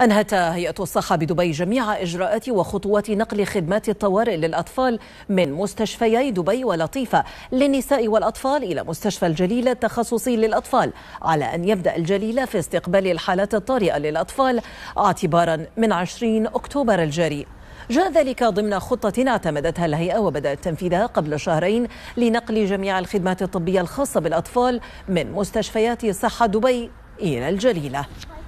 أنهت هيئة الصحة بدبي جميع إجراءات وخطوات نقل خدمات الطوارئ للأطفال من مستشفيي دبي ولطيفة للنساء والأطفال إلى مستشفى الجليلة التخصصي للأطفال على أن يبدأ الجليلة في استقبال الحالات الطارئة للأطفال اعتبارا من 20 أكتوبر الجاري جاء ذلك ضمن خطة اعتمدتها الهيئة وبدأت تنفيذها قبل شهرين لنقل جميع الخدمات الطبية الخاصة بالأطفال من مستشفيات صحة دبي إلى الجليلة